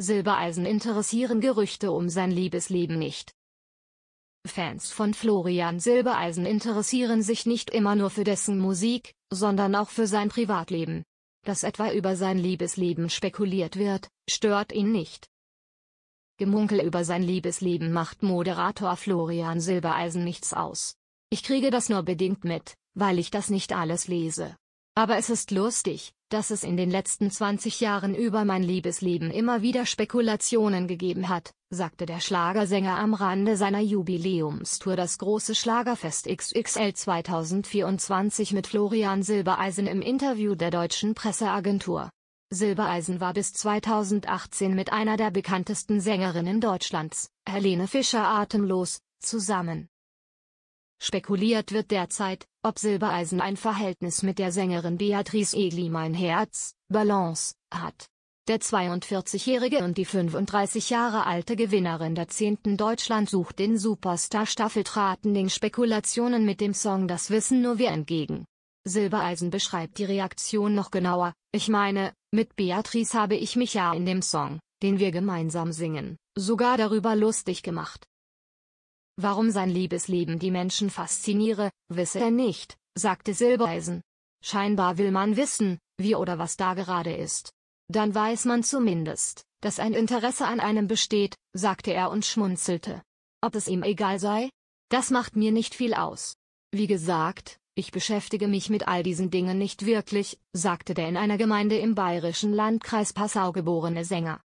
Silbereisen interessieren Gerüchte um sein Liebesleben nicht. Fans von Florian Silbereisen interessieren sich nicht immer nur für dessen Musik, sondern auch für sein Privatleben. Dass etwa über sein Liebesleben spekuliert wird, stört ihn nicht. Gemunkel über sein Liebesleben macht Moderator Florian Silbereisen nichts aus. Ich kriege das nur bedingt mit, weil ich das nicht alles lese. Aber es ist lustig, dass es in den letzten 20 Jahren über mein Liebesleben immer wieder Spekulationen gegeben hat, sagte der Schlagersänger am Rande seiner Jubiläumstour das große Schlagerfest XXL 2024 mit Florian Silbereisen im Interview der deutschen Presseagentur. Silbereisen war bis 2018 mit einer der bekanntesten Sängerinnen Deutschlands, Helene Fischer atemlos, zusammen. Spekuliert wird derzeit, ob Silbereisen ein Verhältnis mit der Sängerin Beatrice Egli Mein Herz, Balance, hat. Der 42-jährige und die 35 Jahre alte Gewinnerin der 10. Deutschland sucht den Superstar-Staffel traten den Spekulationen mit dem Song Das wissen nur wir entgegen. Silbereisen beschreibt die Reaktion noch genauer, ich meine, mit Beatrice habe ich mich ja in dem Song, den wir gemeinsam singen, sogar darüber lustig gemacht Warum sein Liebesleben die Menschen fasziniere, wisse er nicht, sagte Silbereisen. Scheinbar will man wissen, wie oder was da gerade ist. Dann weiß man zumindest, dass ein Interesse an einem besteht, sagte er und schmunzelte. Ob es ihm egal sei? Das macht mir nicht viel aus. Wie gesagt, ich beschäftige mich mit all diesen Dingen nicht wirklich, sagte der in einer Gemeinde im bayerischen Landkreis Passau geborene Sänger.